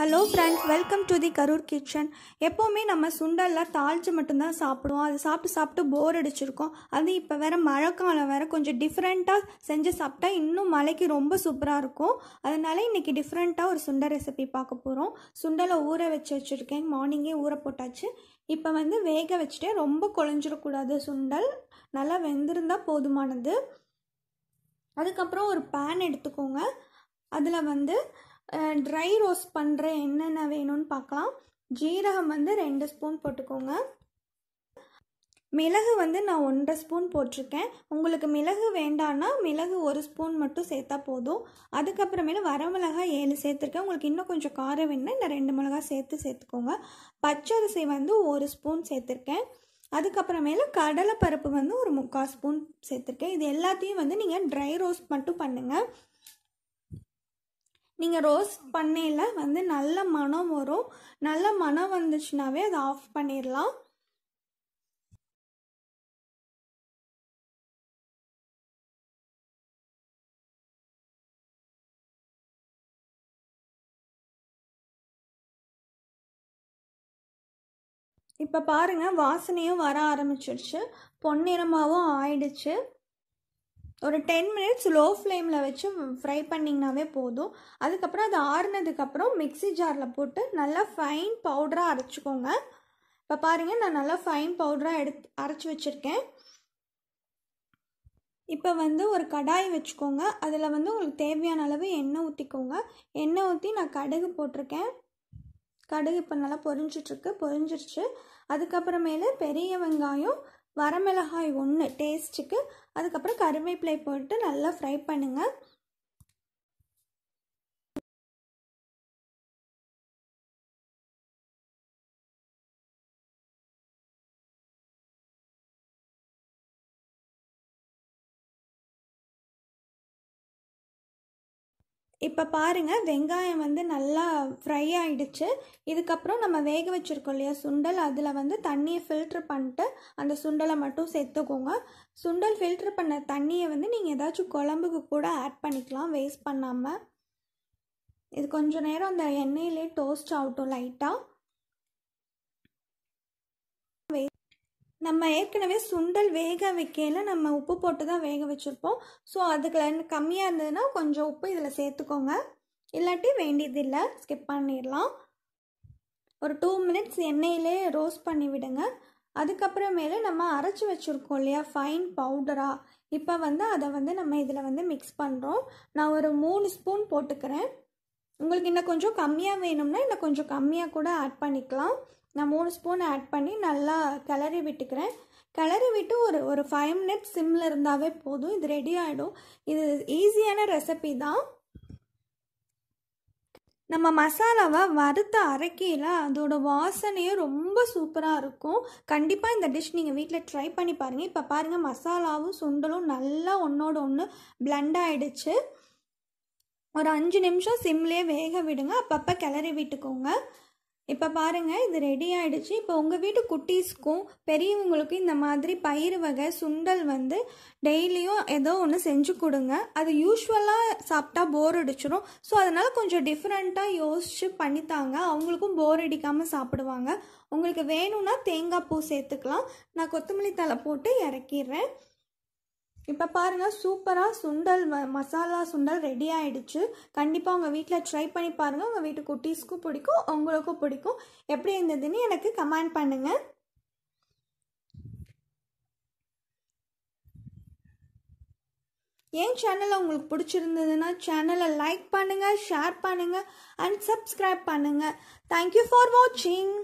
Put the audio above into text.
hello friends welcome to the Karur kitchen எப்போவுமே நம்ம சுண்டல்லாம் தாளித்து மட்டும்தான் சாப்பிடுவோம் அது சாப்பிட்டு சாப்பிட்டு போர் அடிச்சிருக்கோம் அது இப்போ வேறு மழைக்காலம் வேறு கொஞ்சம் டிஃப்ரெண்ட்டாக செஞ்சு சாப்பிட்டா இன்னும் மழைக்கு ரொம்ப சூப்பராக இருக்கும் அதனால இன்றைக்கி டிஃப்ரெண்ட்டாக ஒரு சுண்டல் ரெசிபி பார்க்க போகிறோம் சுண்டலை ஊற வச்சு வச்சுருக்கேன் மார்னிங்கே ஊற போட்டாச்சு இப்போ வந்து வேக வச்சுட்டேன் ரொம்ப குழஞ்சிடக்கூடாது சுண்டல் நல்லா வெந்திருந்தால் போதுமானது அதுக்கப்புறம் ஒரு பேன் எடுத்துக்கோங்க அதில் வந்து ட்ரை ரோஸ்ட் பண்ணுற என்னென்ன வேணும்னு பார்க்கலாம் ஜீரகம் வந்து ரெண்டு ஸ்பூன் போட்டுக்கோங்க மிளகு வந்து நான் ஒன்றரை ஸ்பூன் போட்டிருக்கேன் உங்களுக்கு மிளகு வேண்டான்னா மிளகு ஒரு ஸ்பூன் மட்டும் சேர்த்தா போதும் அதுக்கப்புறமேல வரமிளகாய் ஏழு சேர்த்துருக்கேன் உங்களுக்கு இன்னும் கொஞ்சம் காரம் வேணும்னா இந்த ரெண்டு மிளகாய் சேர்த்து சேர்த்துக்கோங்க பச்சரிசி வந்து ஒரு ஸ்பூன் சேர்த்துருக்கேன் அதுக்கப்புறமேல கடலைப்பருப்பு வந்து ஒரு முக்கால் ஸ்பூன் சேர்த்துருக்கேன் இது எல்லாத்தையும் வந்து நீங்கள் ட்ரை ரோஸ்ட் மட்டும் பண்ணுங்கள் நீங்கள் ரோஸ் பண்ணையில் வந்து நல்ல மனம் வரும் நல்ல மனம் வந்துச்சுனாவே அதை ஆஃப் பண்ணிடலாம் இப்போ பாருங்கள் வாசனையும் வர ஆரம்பிச்சிருச்சு பொன்னிறமாகவும் ஆயிடுச்சு ஒரு டென் மினிட்ஸ் லோ ஃப்ளேமில் வச்சு ஃப்ரை பண்ணிங்கனாவே போதும் அதுக்கப்புறம் அது ஆறுனதுக்கப்புறம் மிக்சி ஜாரில் போட்டு நல்லா ஃபைன் பவுடராக அரைச்சிக்கோங்க இப்போ பாருங்கள் நான் நல்லா ஃபைன் பவுடராக எடுத்து அரைச்சி வச்சுருக்கேன் இப்போ வந்து ஒரு கடாய் வச்சுக்கோங்க அதில் வந்து உங்களுக்கு தேவையான அளவு எண்ணெய் ஊற்றிக்கோங்க எண்ணெய் ஊற்றி நான் கடுகு போட்டிருக்கேன் கடுகு இப்போ நல்லா பொரிஞ்சிட்ருக்கு பொரிஞ்சிருச்சு அதுக்கப்புறமேலு பெரிய வெங்காயம் வரமிளகாய் ஒன்று டேஸ்ட்டுக்கு அதுக்கப்புறம் கருவேப்பிலை போட்டு நல்லா ஃப்ரை பண்ணுங்கள் இப்போ பாருங்கள் வெங்காயம் வந்து நல்லா ஃப்ரை ஆகிடுச்சு இதுக்கப்புறம் நம்ம வேக வச்சுருக்கோம் இல்லையா சுண்டல் அதில் வந்து தண்ணியை ஃபில்ட்ரு பண்ணிட்டு அந்த சுண்டலை மட்டும் சேர்த்துக்கோங்க சுண்டல் ஃபில்ட்ரு பண்ண தண்ணியை வந்து நீங்கள் ஏதாச்சும் குழம்புக்கு கூட ஆட் பண்ணிக்கலாம் வேஸ்ட் பண்ணாமல் இது கொஞ்சம் நேரம் அந்த எண்ணெயிலே டோஸ்ட் ஆகட்டும் லைட்டாக நம்ம ஏற்கனவே சுண்டல் வேக வைக்கையில் நம்ம உப்பு போட்டு தான் வேக வச்சுருப்போம் ஸோ அதுக்கு கம்மியாக இருந்ததுன்னா கொஞ்சம் உப்பு இதில் சேர்த்துக்கோங்க இல்லாட்டி வேண்டியதில்லை ஸ்கிப் பண்ணிடலாம் ஒரு டூ மினிட்ஸ் எண்ணெயிலே ரோஸ்ட் பண்ணி விடுங்க அதுக்கப்புறமேல நம்ம அரைச்சி வச்சுருக்கோம் இல்லையா ஃபைன் பவுடராக இப்போ வந்து அதை வந்து நம்ம இதில் வந்து மிக்ஸ் பண்ணுறோம் நான் ஒரு மூணு ஸ்பூன் போட்டுக்கிறேன் உங்களுக்கு இன்னும் கொஞ்சம் கம்மியாக வேணும்னா இன்னும் கொஞ்சம் கம்மியாக கூட ஆட் பண்ணிக்கலாம் நான் மூணு ஸ்பூன் ஆட் பண்ணி நல்லா கிளறி விட்டுக்கிறேன் கிளறி விட்டு ஒரு ஒரு ஃபைவ் மினிட்ஸ் சிம்மில் இருந்தாவே போதும் இது ரெடி ஆகிடும் இது ஈஸியான ரெசிபி தான் நம்ம மசாலாவை வறுத்த அரைக்கையில் அதோட வாசனையே ரொம்ப சூப்பராக இருக்கும் கண்டிப்பாக இந்த டிஷ் நீங்கள் வீட்டில் ட்ரை பண்ணி பாருங்கள் இப்போ பாருங்கள் மசாலாவும் சுண்டலும் நல்லா ஒன்றோட ஒன்று பிளெண்ட் ஆகிடுச்சு ஒரு அஞ்சு நிமிஷம் சிம்லேயே வேக விடுங்க அப்பப்போ கிளறி விட்டுக்கோங்க இப்போ பாருங்கள் இது ரெடி ஆகிடுச்சு இப்போ உங்கள் வீட்டு குட்டீஸ்க்கும் பெரியவங்களுக்கும் இந்த மாதிரி பயிர் வகை சுண்டல் வந்து டெய்லியும் ஏதோ ஒன்று செஞ்சு கொடுங்க அது யூஸ்வலாக சாப்பிட்டா போர் அடிச்சிடும் ஸோ அதனால் கொஞ்சம் டிஃப்ரெண்ட்டாக யோசித்து பண்ணித்தாங்க அவங்களுக்கும் போர் அடிக்காமல் சாப்பிடுவாங்க உங்களுக்கு வேணும்னா தேங்காய் பூ சேர்த்துக்கலாம் நான் கொத்தமல்லி தலை போட்டு இறக்கிடுறேன் இப்போ பாருங்கள் சூப்பராக சுண்டல் மசாலா சுண்டல் ரெடி ஆகிடுச்சு கண்டிப்பாக உங்கள் வீட்டில் ட்ரை பண்ணி பாருங்கள் உங்கள் வீட்டு குட்டீஸ்க்கும் பிடிக்கும் உங்களுக்கும் பிடிக்கும் எப்படி இருந்ததுன்னு எனக்கு கமெண்ட் பண்ணுங்கள் என் சேனல் உங்களுக்கு பிடிச்சிருந்ததுன்னா சேனலை லைக் பண்ணுங்கள் ஷேர் பண்ணுங்கள் அண்ட் சப்ஸ்கிரைப் பண்ணுங்கள் தேங்க்யூ ஃபார் வாட்சிங்